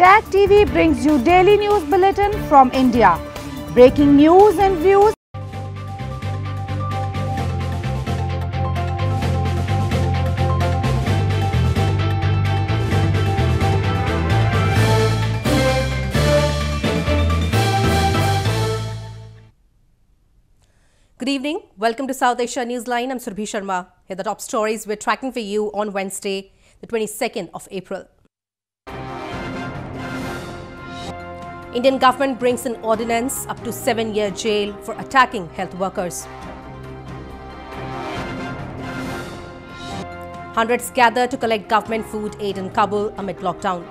Tag TV brings you daily news bulletin from India. Breaking news and views. Good evening. Welcome to South Asia Newsline. I'm Surbhi Sharma. Here are the top stories we're tracking for you on Wednesday, the 22nd of April. Indian government brings an ordinance up to seven-year jail for attacking health workers. Hundreds gather to collect government food aid in Kabul amid lockdown.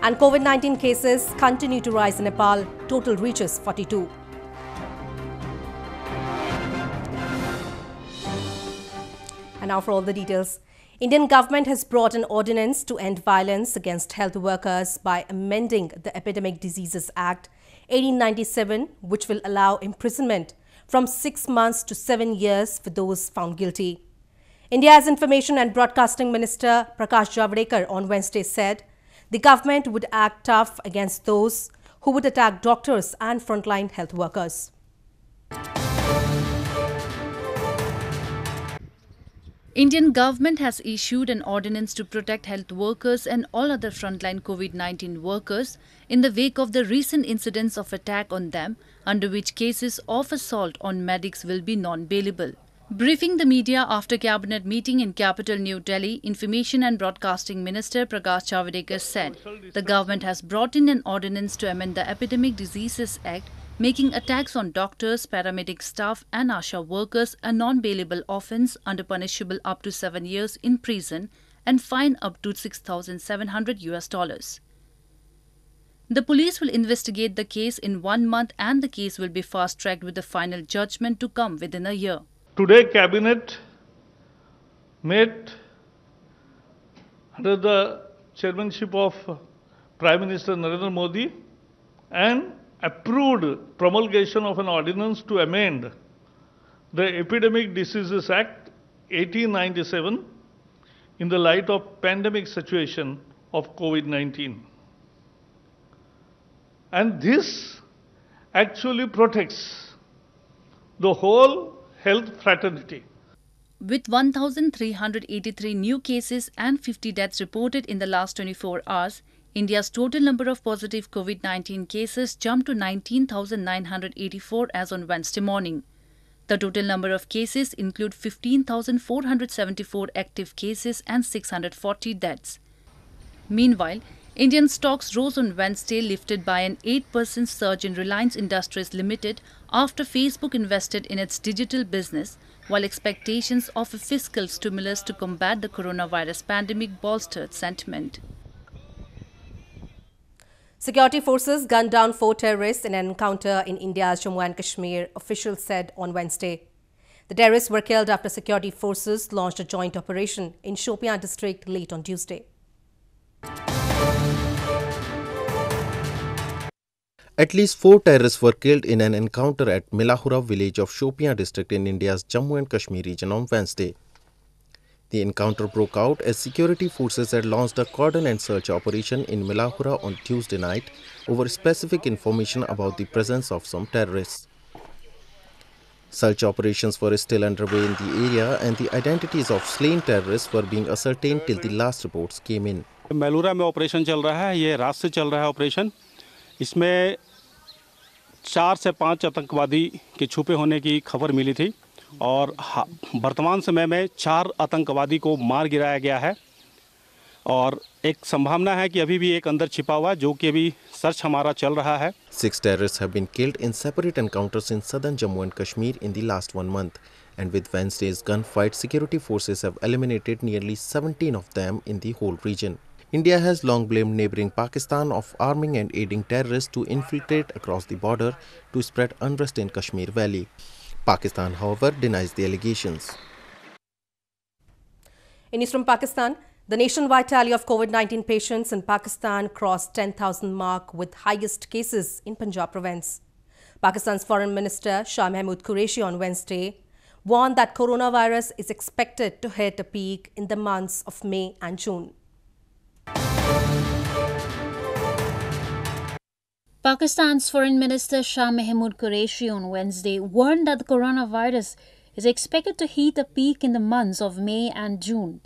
And COVID-19 cases continue to rise in Nepal. Total reaches 42. And now for all the details. Indian government has brought an ordinance to end violence against health workers by amending the Epidemic Diseases Act 1897 which will allow imprisonment from 6 months to 7 years for those found guilty. India's Information and Broadcasting Minister Prakash Javadekar on Wednesday said the government would act tough against those who would attack doctors and frontline health workers. Indian government has issued an ordinance to protect health workers and all other frontline COVID-19 workers in the wake of the recent incidents of attack on them, under which cases of assault on medics will be non-bailable. Briefing the media after cabinet meeting in capital New Delhi, Information and Broadcasting Minister Prakash Javadekar said the government has brought in an ordinance to amend the Epidemic Diseases Act making attacks on doctors, paramedic staff, and ASHA workers a non bailable offence under punishable up to seven years in prison and fine up to 6,700 US dollars. The police will investigate the case in one month and the case will be fast tracked with the final judgment to come within a year. Today, Cabinet met under the chairmanship of Prime Minister Narendra Modi and approved promulgation of an ordinance to amend the Epidemic Diseases Act 1897 in the light of pandemic situation of COVID-19. And this actually protects the whole health fraternity. With 1,383 new cases and 50 deaths reported in the last 24 hours, India's total number of positive COVID 19 cases jumped to 19,984 as on Wednesday morning. The total number of cases include 15,474 active cases and 640 deaths. Meanwhile, Indian stocks rose on Wednesday, lifted by an 8% surge in Reliance Industries Limited after Facebook invested in its digital business, while expectations of a fiscal stimulus to combat the coronavirus pandemic bolstered sentiment. Security forces gunned down four terrorists in an encounter in India's Jammu and Kashmir, officials said on Wednesday. The terrorists were killed after security forces launched a joint operation in Shopian district late on Tuesday. At least four terrorists were killed in an encounter at Milahura village of Shopian district in India's Jammu and Kashmir region on Wednesday. The encounter broke out as security forces had launched a cordon and search operation in Milahura on Tuesday night over specific information about the presence of some terrorists. Search operations were still underway in the area and the identities of slain terrorists were being ascertained till the last reports came in. मेलूरा में operation चल रहा है ये रात से चल रहा है ऑपरेशन इसमें four से five आतंकवादी के छुपे होने और वर्तमान समय में चार आतंकवादी को मार गिराया गया है और एक संभावना है कि अभी भी एक अंदर छिपा हुआ है जो कि अभी सर्च हमारा चल रहा है six terrorist have been killed in separate encounters in southern Jammu and Kashmir in the last one month and with Wednesday's gun fight security forces have eliminated nearly 17 of them in the whole region India has long blamed neighboring Pakistan of arming and aiding terrorists to infiltrate across the border to spread unrest in Kashmir Valley. Pakistan, however, denies the allegations. In news from Pakistan, the nationwide tally of COVID-19 patients in Pakistan crossed 10,000 mark with highest cases in Punjab province. Pakistan's Foreign Minister Shah Mahmood Qureshi on Wednesday warned that coronavirus is expected to hit a peak in the months of May and June. Pakistan's Foreign Minister Shah Mehmood Qureshi on Wednesday warned that the coronavirus is expected to hit a peak in the months of May and June.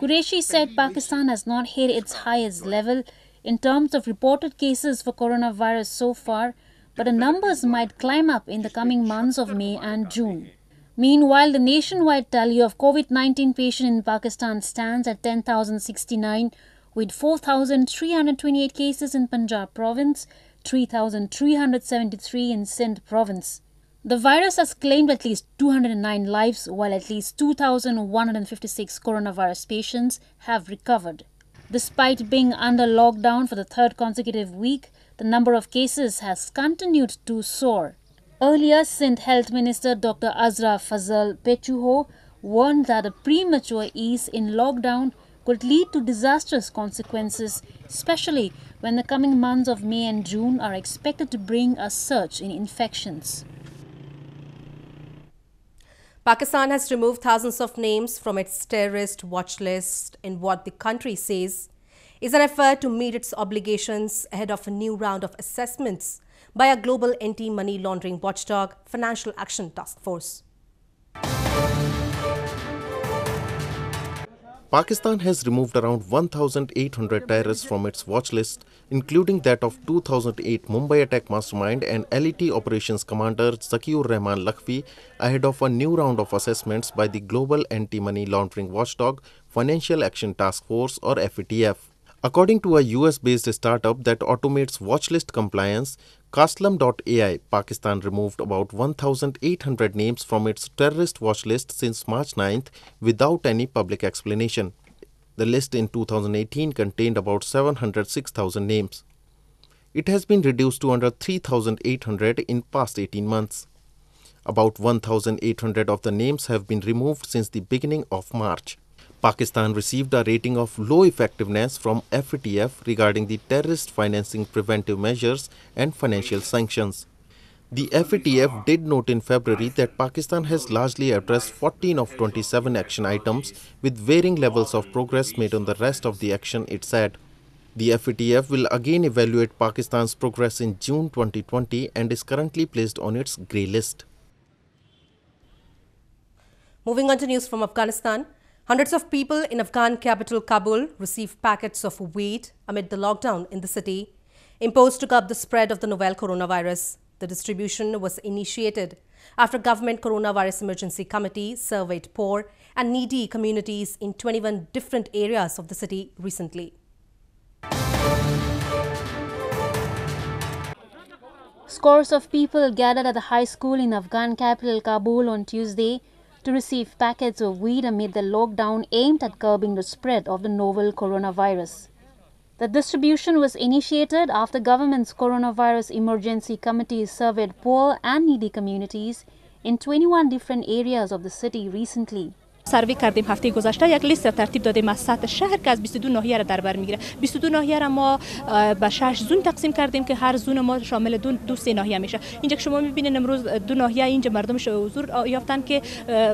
Qureshi said Pakistan has not hit its highest level in terms of reported cases for coronavirus so far, but the numbers might climb up in the coming months of May and June. Meanwhile, the nationwide tally of COVID 19 patients in Pakistan stands at 10,069 with 4,328 cases in Punjab province, 3,373 in Sindh province. The virus has claimed at least 209 lives, while at least 2,156 coronavirus patients have recovered. Despite being under lockdown for the third consecutive week, the number of cases has continued to soar. Earlier, Sindh Health Minister Dr. Azra Fazal Pechuho warned that a premature ease in lockdown could lead to disastrous consequences, especially when the coming months of May and June are expected to bring a surge in infections. Pakistan has removed thousands of names from its terrorist watch list in what the country says is an effort to meet its obligations ahead of a new round of assessments by a global anti-money laundering watchdog, Financial Action Task Force. Pakistan has removed around 1,800 terrorists from its watch list, including that of 2008 Mumbai attack mastermind and LET operations commander Zakiur Rahman Lakhvi, ahead of a new round of assessments by the Global Anti-Money Laundering Watchdog Financial Action Task Force or FATF. According to a US-based startup that automates watchlist compliance, Kaslam.ai Pakistan removed about 1,800 names from its terrorist watch list since March 9th without any public explanation. The list in 2018 contained about 706,000 names. It has been reduced to under 3,800 in past 18 months. About 1,800 of the names have been removed since the beginning of March. Pakistan received a rating of low effectiveness from FATF regarding the terrorist financing preventive measures and financial sanctions. The FATF did note in February that Pakistan has largely addressed 14 of 27 action items with varying levels of progress made on the rest of the action, it said. The FATF will again evaluate Pakistan's progress in June 2020 and is currently placed on its grey list. Moving on to news from Afghanistan. Hundreds of people in Afghan capital Kabul received packets of wheat amid the lockdown in the city, imposed to curb the spread of the novel coronavirus. The distribution was initiated after government coronavirus emergency committee surveyed poor and needy communities in 21 different areas of the city recently. Scores of people gathered at the high school in Afghan capital Kabul on Tuesday to receive packets of wheat amid the lockdown aimed at curbing the spread of the novel coronavirus. The distribution was initiated after government's coronavirus emergency committee surveyed poor and needy communities in 21 different areas of the city recently. سروی کردیم هفته گذشته یک لیست ترتیب دادیم از سطح شهر که از 22 ناحیه را در بر میگیره 22 ناحیه را ما به 6 زون تقسیم کردیم که هر زون ما شامل دو دو سه ناحیه میشه اینجا که شما میبینید امروز دو ناحیه اینجا مردمش حضور یافتن که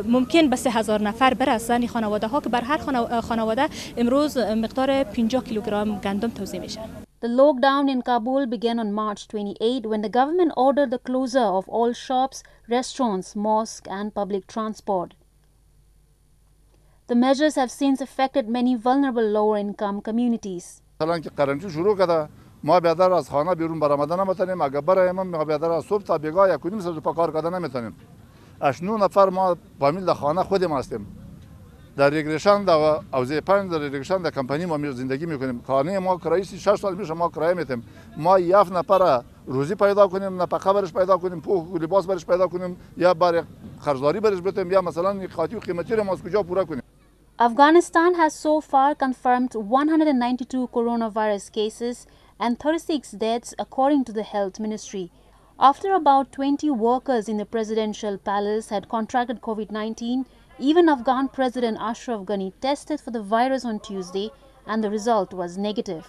ممکن به 3000 نفر برسن خانواده ها که بر هر خانواده امروز مقدار 50 کیلوگرم گندم توزیع میشه The lockdown in Kabul began on March 28 when the government ordered the closure of all shops, restaurants, mosques and public transport. The measures have since affected many vulnerable lower income communities. حالانکه قرنطینه شروع کده ما بیادر از خانه بیرون برآمده نمیتونیم اگه برایم ما بیادر از صبح تا بیگاه یک نیم ساعت پا کار کرده نمیتونیم اشنو نفر ما فامیل در خانه خودم هستیم در ریگریشن در حوزه پنج در ریگریشن در کمپانی ما زندگی میکنیم خانه ما کرایه 6 سال میشه ما کرایه میتیم ما یف نفر روزی پیدا کنیم نفقه برش پیدا کنیم پوخ و لباس برش پیدا کنیم یا بر خرجداری برش بتیم یا مثلا قاطی و قیمتی رو ما از کجا پورا کنیم Afghanistan has so far confirmed 192 coronavirus cases and 36 deaths according to the health ministry. After about 20 workers in the presidential palace had contracted COVID-19, even Afghan President Ashraf Ghani tested for the virus on Tuesday and the result was negative.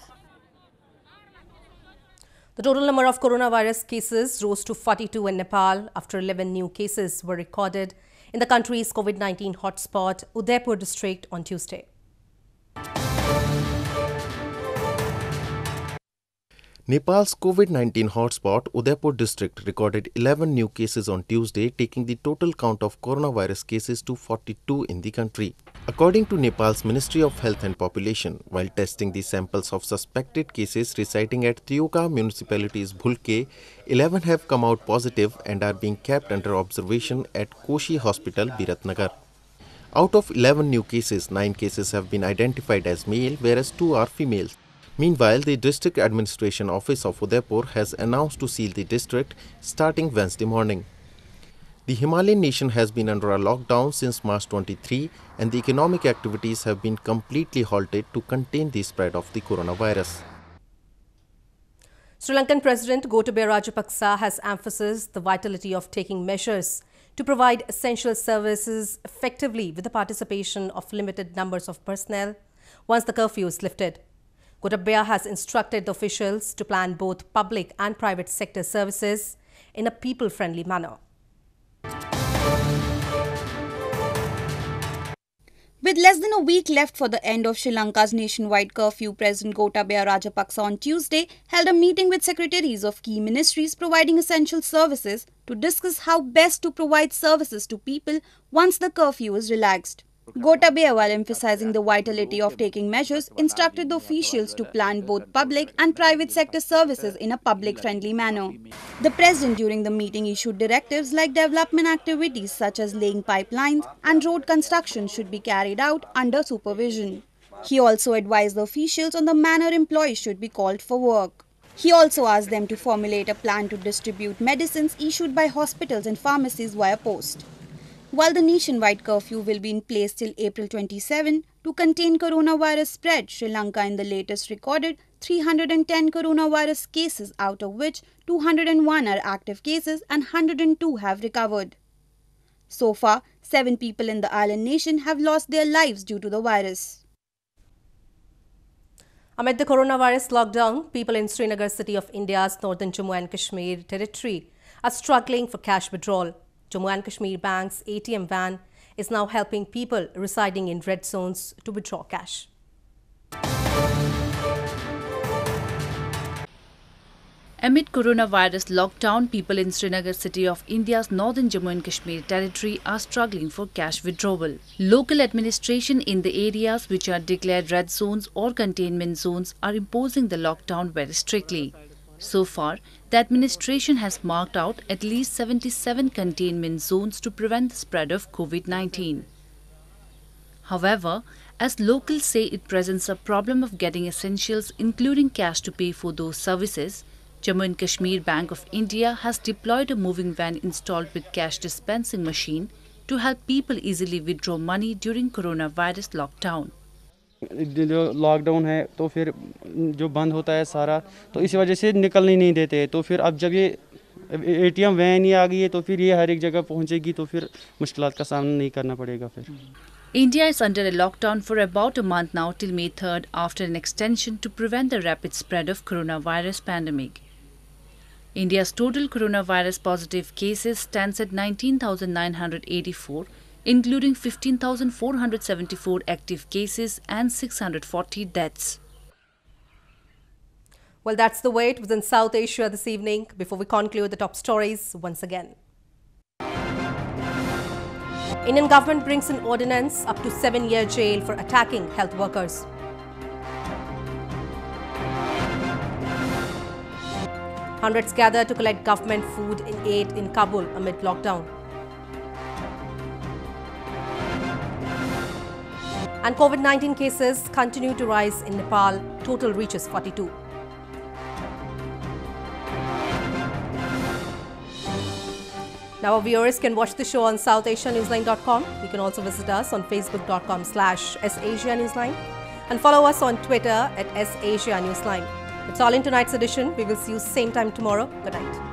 The total number of coronavirus cases rose to 42 in Nepal after 11 new cases were recorded in the country's COVID 19 hotspot, Udaipur district, on Tuesday. Nepal's COVID 19 hotspot, Udaipur district, recorded 11 new cases on Tuesday, taking the total count of coronavirus cases to 42 in the country. According to Nepal's Ministry of Health and Population, while testing the samples of suspected cases residing at Tioka municipality's Bhulke, 11 have come out positive and are being kept under observation at Koshi Hospital, Biratnagar. Out of 11 new cases, 9 cases have been identified as male, whereas 2 are females. Meanwhile, the District Administration Office of Udaipur has announced to seal the district starting Wednesday morning. The Himalayan nation has been under a lockdown since March 23 and the economic activities have been completely halted to contain the spread of the coronavirus. Sri Lankan President Gotabaya Rajapaksa has emphasized the vitality of taking measures to provide essential services effectively with the participation of limited numbers of personnel once the curfew is lifted. Gotabaya has instructed the officials to plan both public and private sector services in a people-friendly manner. With less than a week left for the end of Sri Lanka's nationwide curfew, President Gotabaya Rajapaksa on Tuesday held a meeting with secretaries of key ministries providing essential services to discuss how best to provide services to people once the curfew is relaxed. Gotabaya, while emphasizing the vitality of taking measures, instructed the officials to plan both public and private sector services in a public-friendly manner. The president during the meeting issued directives like development activities such as laying pipelines and road construction should be carried out under supervision. He also advised the officials on the manner employees should be called for work. He also asked them to formulate a plan to distribute medicines issued by hospitals and pharmacies via post. While the nationwide curfew will be in place till April 27 to contain coronavirus spread, Sri Lanka in the latest recorded 310 coronavirus cases, out of which 201 are active cases and 102 have recovered. So far, seven people in the island nation have lost their lives due to the virus. Amid the coronavirus lockdown, people in Srinagar city of India's northern Jammu and Kashmir territory are struggling for cash withdrawal. Jammu and Kashmir Bank's ATM van is now helping people residing in red zones to withdraw cash. Amid coronavirus lockdown, people in Srinagar city of India's northern Jammu and Kashmir territory are struggling for cash withdrawal. Local administration in the areas which are declared red zones or containment zones are imposing the lockdown very strictly. So far, the administration has marked out at least 77 containment zones to prevent the spread of COVID-19. However, as locals say it presents a problem of getting essentials including cash to pay for those services, Jammu and Kashmir Bank of India has deployed a moving van installed with cash dispensing machine to help people easily withdraw money during coronavirus lockdown. जो lockdown है तो फिर जो बंद होता है सारा तो इसी वजह से निकलने नहीं देते तो फिर अब जब ये ए टी एम वैन ये आ गई है तो फिर ये हर एक जगह पहुंचेगी तो फिर मुश्किल का सामना नहीं करना पड़ेगा फिर India is under a lockdown for about a month now till May 3rd after an extension to prevent the rapid spread of coronavirus pandemic. India's total coronavirus positive cases stands at 19,984 including 15,474 active cases and 640 deaths. Well, that's the way it was in South Asia this evening. Before we conclude the top stories once again. Indian government brings an ordinance up to seven-year jail for attacking health workers. Hundreds gather to collect government food and aid in Kabul amid lockdown. And COVID 19 cases continue to rise in Nepal. Total reaches 42. Now our viewers can watch the show on southasianewsline.com. You can also visit us on facebook.com slash sasianewsline and follow us on Twitter at sasianewsline. It's all in tonight's edition. We will see you same time tomorrow. Good night.